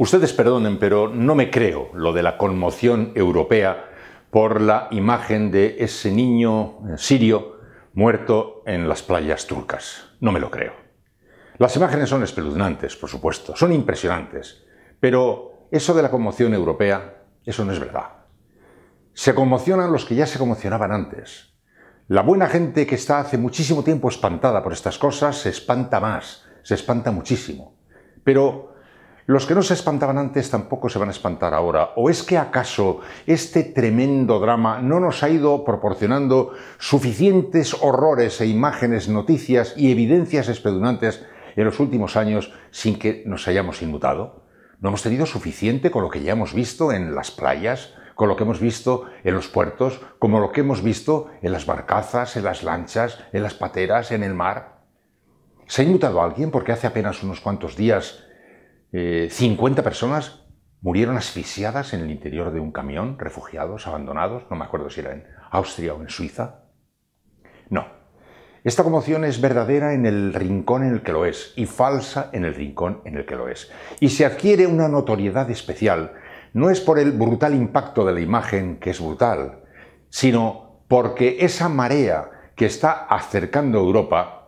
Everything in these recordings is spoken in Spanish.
Ustedes perdonen, pero no me creo lo de la conmoción europea por la imagen de ese niño eh, sirio muerto en las playas turcas. No me lo creo. Las imágenes son espeluznantes, por supuesto, son impresionantes, pero eso de la conmoción europea, eso no es verdad. Se conmocionan los que ya se conmocionaban antes. La buena gente que está hace muchísimo tiempo espantada por estas cosas se espanta más, se espanta muchísimo. Pero los que no se espantaban antes tampoco se van a espantar ahora. ¿O es que acaso este tremendo drama no nos ha ido proporcionando suficientes horrores e imágenes, noticias y evidencias espedunantes en los últimos años sin que nos hayamos inmutado? ¿No hemos tenido suficiente con lo que ya hemos visto en las playas, con lo que hemos visto en los puertos, como lo que hemos visto en las barcazas, en las lanchas, en las pateras, en el mar? ¿Se ha inmutado alguien porque hace apenas unos cuantos días 50 eh, personas murieron asfixiadas en el interior de un camión, refugiados, abandonados, no me acuerdo si era en Austria o en Suiza. No, esta conmoción es verdadera en el rincón en el que lo es y falsa en el rincón en el que lo es. Y se adquiere una notoriedad especial, no es por el brutal impacto de la imagen, que es brutal, sino porque esa marea que está acercando a Europa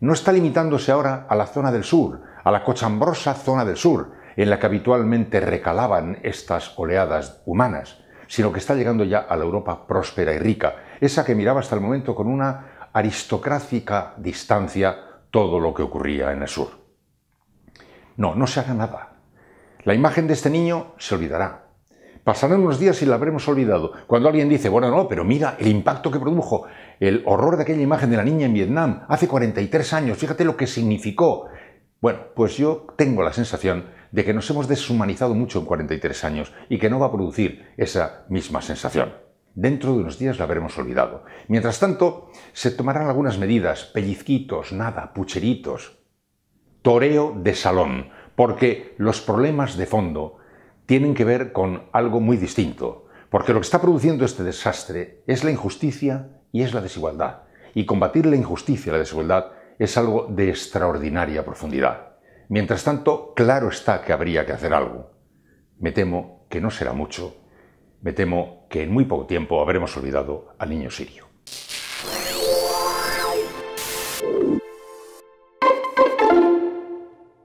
no está limitándose ahora a la zona del sur, a la cochambrosa zona del sur, en la que habitualmente recalaban estas oleadas humanas, sino que está llegando ya a la Europa próspera y rica, esa que miraba hasta el momento con una aristocrática distancia todo lo que ocurría en el sur. No, no se haga nada. La imagen de este niño se olvidará, Pasarán unos días y la habremos olvidado. Cuando alguien dice, bueno, no, pero mira el impacto que produjo el horror de aquella imagen de la niña en Vietnam hace 43 años, fíjate lo que significó. Bueno, pues yo tengo la sensación de que nos hemos deshumanizado mucho en 43 años y que no va a producir esa misma sensación. Dentro de unos días la habremos olvidado. Mientras tanto, se tomarán algunas medidas, pellizquitos, nada, pucheritos. Toreo de salón, porque los problemas de fondo tienen que ver con algo muy distinto, porque lo que está produciendo este desastre es la injusticia y es la desigualdad. Y combatir la injusticia y la desigualdad es algo de extraordinaria profundidad. Mientras tanto, claro está que habría que hacer algo. Me temo que no será mucho. Me temo que en muy poco tiempo habremos olvidado al niño sirio.